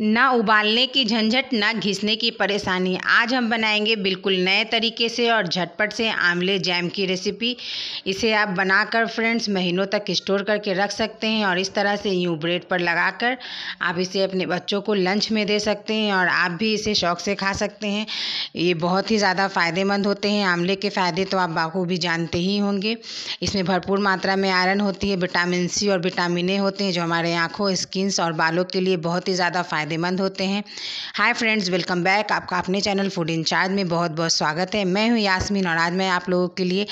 ना उबालने की झंझट ना घिसने की परेशानी आज हम बनाएंगे बिल्कुल नए तरीके से और झटपट से आमले जैम की रेसिपी इसे आप बनाकर फ्रेंड्स महीनों तक स्टोर करके रख सकते हैं और इस तरह से यूँ ब्रेड पर लगाकर आप इसे अपने बच्चों को लंच में दे सकते हैं और आप भी इसे शौक से खा सकते हैं ये बहुत ही ज़्यादा फ़ायदेमंद होते हैं आमले के फ़ायदे तो आप बाखूबी जानते ही होंगे इसमें भरपूर मात्रा में आयरन होती है विटामिन सी और विटामिन ए होते हैं जो हमारे आँखों स्किन्स और बालों के लिए बहुत ही ज़्यादा फ़ायदेमंद होते हैं हाय फ्रेंड्स वेलकम बैक आपका अपने चैनल फूड इंचार्ज में बहुत बहुत स्वागत है मैं हूँ यासमीन और आज मैं आप लोगों के लिए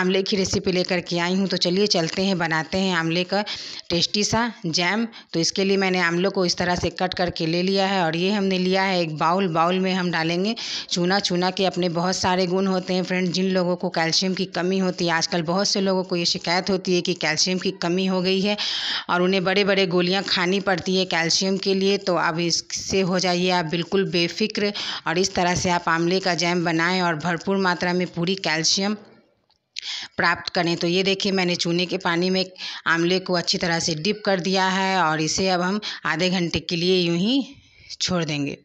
आमले की रेसिपी लेकर के आई हूँ तो चलिए चलते हैं बनाते हैं आमले का टेस्टी सा जैम तो इसके लिए मैंने आमलों को इस तरह से कट करके ले लिया है और ये हमने लिया है एक बाउल बाउल में हम डालेंगे चूना चूना के अपने बहुत सारे गुण होते हैं फ्रेंड्स जिन लोगों को कैल्शियम की कमी होती है आजकल बहुत से लोगों को ये शिकायत होती है कि कैल्शियम की कमी हो गई है और उन्हें बड़े बड़े गोलियां खानी पड़ती है कैल्शियम के लिए तो अब इससे हो जाइए आप बिल्कुल बेफ़िक्र और इस तरह से आप आमले का जैम बनाएँ और भरपूर मात्रा में पूरी कैल्शियम प्राप्त करें तो ये देखिए मैंने चूने के पानी में आमले को अच्छी तरह से डिप कर दिया है और इसे अब हम आधे घंटे के लिए यूँ ही छोड़ देंगे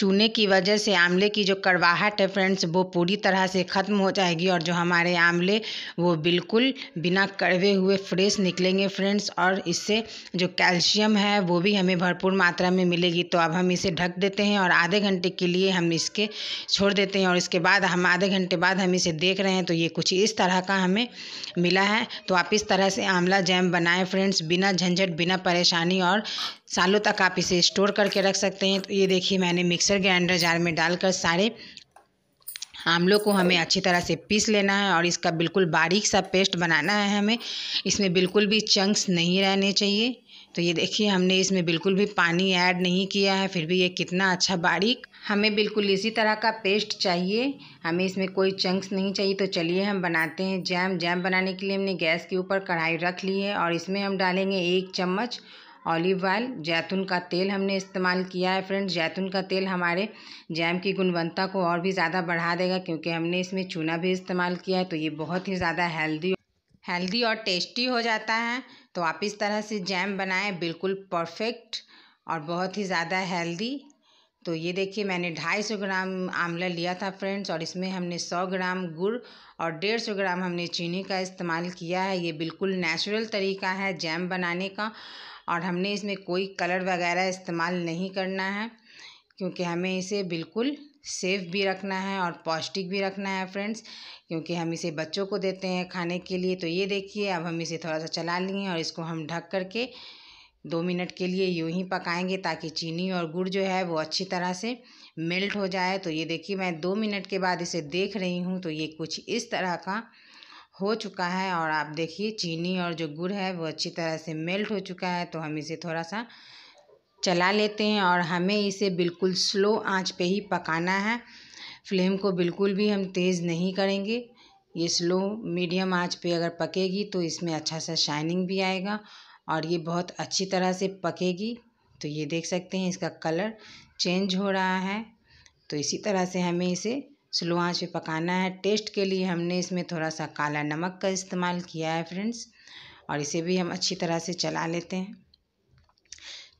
चूने की वजह से आमले की जो कड़वाहट है फ्रेंड्स वो पूरी तरह से ख़त्म हो जाएगी और जो हमारे आमले वो बिल्कुल बिना कड़वे हुए फ्रेश निकलेंगे फ्रेंड्स और इससे जो कैल्शियम है वो भी हमें भरपूर मात्रा में मिलेगी तो अब हम इसे ढक देते हैं और आधे घंटे के लिए हम इसके छोड़ देते हैं और इसके बाद हम आधे घंटे बाद हम इसे देख रहे हैं तो ये कुछ इस तरह का हमें मिला है तो आप इस तरह से आंवला जैम बनाएं फ्रेंड्स बिना झंझट बिना परेशानी और सालों तक आप इसे स्टोर करके रख सकते हैं तो ये देखिए मैंने मिक्सर ग्राइंडर जार में डालकर सारे आमलों को हमें अच्छी तरह से पीस लेना है और इसका बिल्कुल बारीक सा पेस्ट बनाना है हमें इसमें बिल्कुल भी चंक्स नहीं रहने चाहिए तो ये देखिए हमने इसमें बिल्कुल भी पानी ऐड नहीं किया है फिर भी ये कितना अच्छा बारीक हमें बिल्कुल इसी तरह का पेस्ट चाहिए हमें इसमें कोई चंक्स नहीं चाहिए तो चलिए हम बनाते हैं जैम जैम बनाने के लिए हमने गैस के ऊपर कढ़ाई रख ली है और इसमें हम डालेंगे एक चम्मच ऑलिव ऑयल जैतून का तेल हमने इस्तेमाल किया है फ्रेंड्स जैतून का तेल हमारे जैम की गुणवत्ता को और भी ज़्यादा बढ़ा देगा क्योंकि हमने इसमें चूना भी इस्तेमाल किया है तो ये बहुत ही ज़्यादा हेल्दी हेल्दी और टेस्टी हो जाता है तो आप इस तरह से जैम बनाएं बिल्कुल परफेक्ट और बहुत ही ज़्यादा हेल्दी तो ये देखिए मैंने ढाई सौ ग्राम आंवला लिया था फ्रेंड्स और इसमें हमने सौ ग्राम गुड़ और डेढ़ सौ ग्राम हमने चीनी का इस्तेमाल किया है ये बिल्कुल नेचुरल तरीका है जैम बनाने का और हमने इसमें कोई कलर वगैरह इस्तेमाल नहीं करना है क्योंकि हमें इसे बिल्कुल सेफ़ भी रखना है और पौष्टिक भी रखना है फ्रेंड्स क्योंकि हम इसे बच्चों को देते हैं खाने के लिए तो ये देखिए अब हम इसे थोड़ा सा चला लिए और इसको हम ढक करके दो मिनट के लिए यूं ही पकाएंगे ताकि चीनी और गुड़ जो है वो अच्छी तरह से मेल्ट हो जाए तो ये देखिए मैं दो मिनट के बाद इसे देख रही हूँ तो ये कुछ इस तरह का हो चुका है और आप देखिए चीनी और जो गुड़ है वो अच्छी तरह से मेल्ट हो चुका है तो हम इसे थोड़ा सा चला लेते हैं और हमें इसे बिल्कुल स्लो आंच पे ही पकाना है फ्लेम को बिल्कुल भी हम तेज़ नहीं करेंगे ये स्लो मीडियम आंच पे अगर पकेगी तो इसमें अच्छा सा शाइनिंग भी आएगा और ये बहुत अच्छी तरह से पकेगी तो ये देख सकते हैं इसका कलर चेंज हो रहा है तो इसी तरह से हमें इसे स्लो आँच पे पकाना है टेस्ट के लिए हमने इसमें थोड़ा सा काला नमक का इस्तेमाल किया है फ्रेंड्स और इसे भी हम अच्छी तरह से चला लेते हैं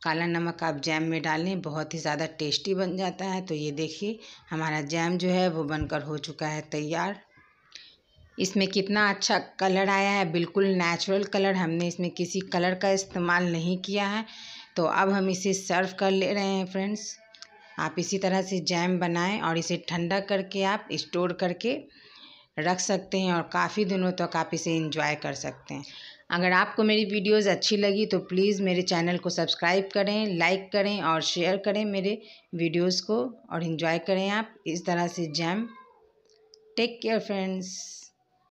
काला नमक आप जैम में डालें बहुत ही ज़्यादा टेस्टी बन जाता है तो ये देखिए हमारा जैम जो है वो बनकर हो चुका है तैयार इसमें कितना अच्छा कलर आया है बिल्कुल नेचुरल कलर हमने इसमें किसी कलर का इस्तेमाल नहीं किया है तो अब हम इसे सर्व कर ले रहे हैं फ्रेंड्स आप इसी तरह से जैम बनाएँ और इसे ठंडा करके आप स्टोर करके रख सकते हैं और काफ़ी दिनों तक आप इसे इंजॉय कर सकते हैं अगर आपको मेरी वीडियोस अच्छी लगी तो प्लीज़ मेरे चैनल को सब्सक्राइब करें लाइक करें और शेयर करें मेरे वीडियोस को और इन्जॉय करें आप इस तरह से जैम टेक केयर फ्रेंड्स